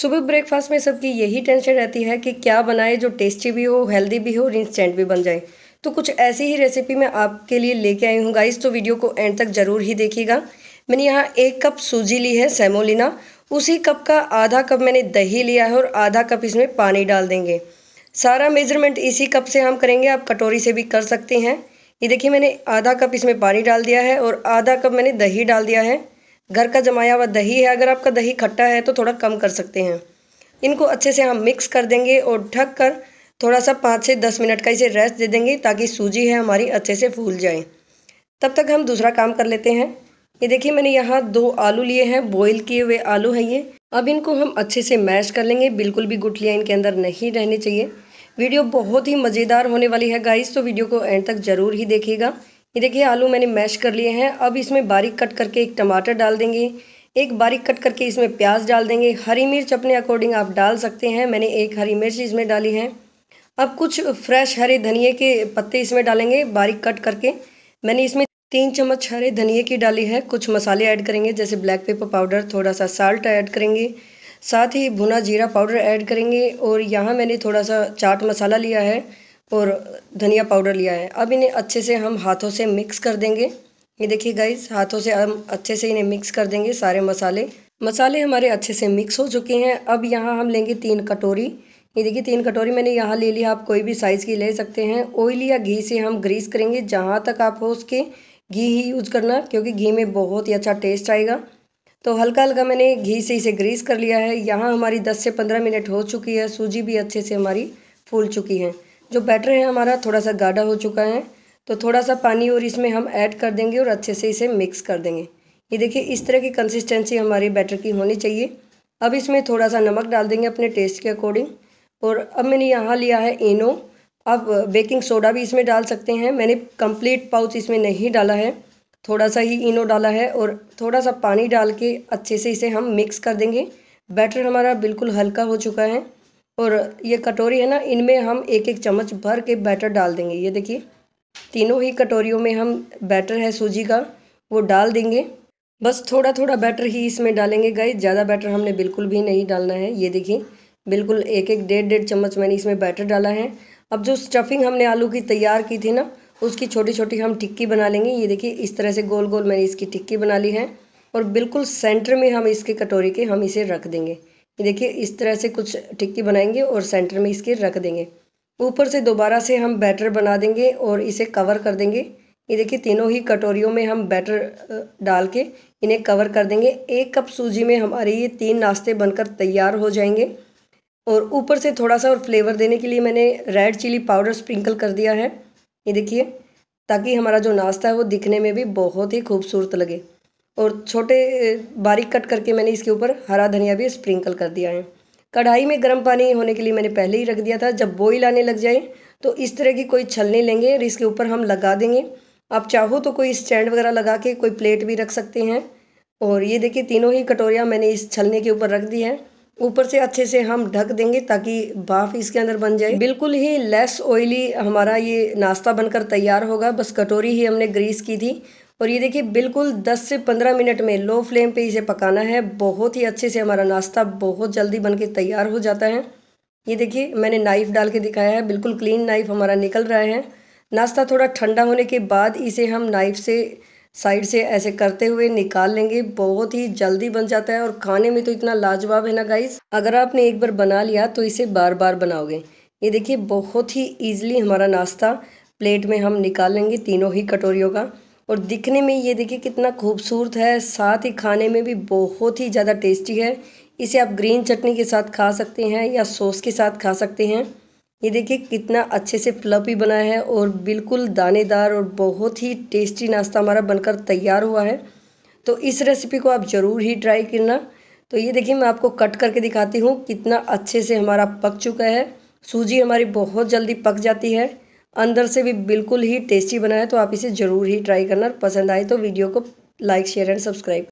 सुबह ब्रेकफास्ट में सबकी यही टेंशन रहती है कि क्या बनाए जो टेस्टी भी हो हेल्दी भी हो और इंस्टेंट भी बन जाए तो कुछ ऐसी ही रेसिपी मैं आपके लिए लेके आई हूँ गाइस तो वीडियो को एंड तक ज़रूर ही देखिएगा मैंने यहाँ एक कप सूजी ली है सेमोलिना उसी कप का आधा कप मैंने दही लिया है और आधा कप इसमें पानी डाल देंगे सारा मेजरमेंट इसी कप से हम करेंगे आप कटोरी से भी कर सकते हैं ये देखिए मैंने आधा कप इसमें पानी डाल दिया है और आधा कप मैंने दही डाल दिया है घर का जमाया हुआ दही है अगर आपका दही खट्टा है तो थोड़ा कम कर सकते हैं इनको अच्छे से हम मिक्स कर देंगे और ढक कर थोड़ा सा पाँच से दस मिनट का इसे रेस्ट दे देंगे ताकि सूजी है हमारी अच्छे से फूल जाए तब तक हम दूसरा काम कर लेते हैं ये देखिए मैंने यहाँ दो आलू लिए हैं बॉईल किए हुए आलू हैं ये अब इनको हम अच्छे से मैश कर लेंगे बिल्कुल भी गुठलियाँ इनके अंदर नहीं रहनी चाहिए वीडियो बहुत ही मज़ेदार होने वाली है गाइस तो वीडियो को एंड तक ज़रूर ही देखिएगा ये देखिए आलू मैंने मैश कर लिए हैं अब इसमें बारीक कट करके एक टमाटर डाल देंगे एक बारीक कट करके इसमें प्याज डाल देंगे हरी मिर्च अपने अकॉर्डिंग आप डाल सकते हैं मैंने एक हरी मिर्च इसमें डाली है अब कुछ फ्रेश हरे धनिए के पत्ते इसमें डालेंगे बारीक कट करके मैंने इसमें तीन चम्मच हरे धनिए की डाली है कुछ मसाले ऐड करेंगे जैसे ब्लैक पेपर पाउडर थोड़ा सा साल्ट ऐड करेंगे साथ ही भुना जीरा पाउडर ऐड करेंगे और यहाँ मैंने थोड़ा सा चाट मसाला लिया है और धनिया पाउडर लिया है अब इन्हें अच्छे से हम हाथों से मिक्स कर देंगे ये देखिए गाइस हाथों से हम अच्छे से इन्हें मिक्स कर देंगे सारे मसाले मसाले हमारे अच्छे से मिक्स हो चुके हैं अब यहाँ हम लेंगे तीन कटोरी ये देखिए तीन कटोरी मैंने यहाँ ले लिया आप कोई भी साइज़ की ले सकते हैं ऑयल या घी से हम ग्रीस करेंगे जहाँ तक आप हो उसके घी ही यूज़ करना क्योंकि घी में बहुत ही अच्छा टेस्ट आएगा तो हल्का हल्का मैंने घी से इसे ग्रीस कर लिया है यहाँ हमारी 10 से 15 मिनट हो चुकी है सूजी भी अच्छे से हमारी फूल चुकी है जो बैटर है हमारा थोड़ा सा गाढ़ा हो चुका है तो थोड़ा सा पानी और इसमें हम ऐड कर देंगे और अच्छे से इसे मिक्स कर देंगे ये देखिए इस तरह की कंसिस्टेंसी हमारे बैटर की होनी चाहिए अब इसमें थोड़ा सा नमक डाल देंगे अपने टेस्ट के अकॉर्डिंग और अब मैंने यहाँ लिया है इनो आप बेकिंग सोडा भी इसमें डाल सकते हैं मैंने कंप्लीट पाउच इसमें नहीं डाला है थोड़ा सा ही इनो डाला है और थोड़ा सा पानी डाल के अच्छे से इसे हम मिक्स कर देंगे बैटर हमारा बिल्कुल हल्का हो चुका है और ये कटोरी है ना इनमें हम एक एक चम्मच भर के बैटर डाल देंगे ये देखिए तीनों ही कटोरियों में हम बैटर है सूजी का वो डाल देंगे बस थोड़ा थोड़ा बैटर ही इसमें डालेंगे गए ज़्यादा बैटर हमने बिल्कुल भी नहीं डालना है ये देखिए बिल्कुल एक एक डेढ़ डेढ़ चम्मच मैंने इसमें बैटर डाला है अब जो स्टफिंग हमने आलू की तैयार की थी ना उसकी छोटी छोटी हम टिक्की बना लेंगे ये देखिए इस तरह से गोल गोल मैंने इसकी टिक्की बना ली है और बिल्कुल सेंटर में हम इसके कटोरी के हम इसे रख देंगे ये देखिए इस तरह से कुछ टिक्की बनाएंगे और सेंटर में इसके रख देंगे ऊपर से दोबारा से हम बैटर बना देंगे और इसे कवर कर देंगे ये देखिए तीनों ही कटोरियों में हम बैटर डाल के इन्हें कवर कर देंगे एक कप सूजी में हमारे ये तीन नाश्ते बनकर तैयार हो जाएंगे और ऊपर से थोड़ा सा और फ्लेवर देने के लिए मैंने रेड चिली पाउडर स्प्रिंकल कर दिया है ये देखिए ताकि हमारा जो नाश्ता है वो दिखने में भी बहुत ही खूबसूरत लगे और छोटे बारीक कट करके मैंने इसके ऊपर हरा धनिया भी स्प्रिंकल कर दिया है कढ़ाई में गर्म पानी होने के लिए मैंने पहले ही रख दिया था जब बॉईल आने लग जाए तो इस तरह की कोई छलनी लेंगे और इसके ऊपर हम लगा देंगे आप चाहो तो कोई स्टैंड वगैरह लगा के कोई प्लेट भी रख सकते हैं और ये देखिए तीनों ही कटोरियाँ मैंने इस छलने के ऊपर रख दी है ऊपर से अच्छे से हम ढक देंगे ताकि भाफ इसके अंदर बन जाए बिल्कुल ही लेस ऑयली हमारा ये नाश्ता बनकर तैयार होगा बस कटोरी ही हमने ग्रीस की थी और ये देखिए बिल्कुल 10 से 15 मिनट में लो फ्लेम पे इसे पकाना है बहुत ही अच्छे से हमारा नाश्ता बहुत जल्दी बन के तैयार हो जाता है ये देखिए मैंने नाइफ़ डाल के दिखाया है बिल्कुल क्लीन नाइफ़ हमारा निकल रहा है नाश्ता थोड़ा ठंडा होने के बाद इसे हम नाइफ़ से साइड से ऐसे करते हुए निकाल लेंगे बहुत ही जल्दी बन जाता है और खाने में तो इतना लाजवाब है ना गाइस अगर आपने एक बार बना लिया तो इसे बार बार बनाओगे ये देखिए बहुत ही ईजिली हमारा नाश्ता प्लेट में हम निकाल लेंगे तीनों ही कटोरियों का और दिखने में ये देखिए कितना खूबसूरत है साथ ही खाने में भी बहुत ही ज़्यादा टेस्टी है इसे आप ग्रीन चटनी के साथ खा सकते हैं या सॉस के साथ खा सकते हैं ये देखिए कितना अच्छे से फ्लपी बना है और बिल्कुल दानेदार और बहुत ही टेस्टी नाश्ता हमारा बनकर तैयार हुआ है तो इस रेसिपी को आप ज़रूर ही ट्राई करना तो ये देखिए मैं आपको कट करके दिखाती हूँ कितना अच्छे से हमारा पक चुका है सूजी हमारी बहुत जल्दी पक जाती है अंदर से भी बिल्कुल ही टेस्टी बना है तो आप इसे ज़रूर ही ट्राई करना और पसंद आए तो वीडियो को लाइक शेयर एंड सब्सक्राइब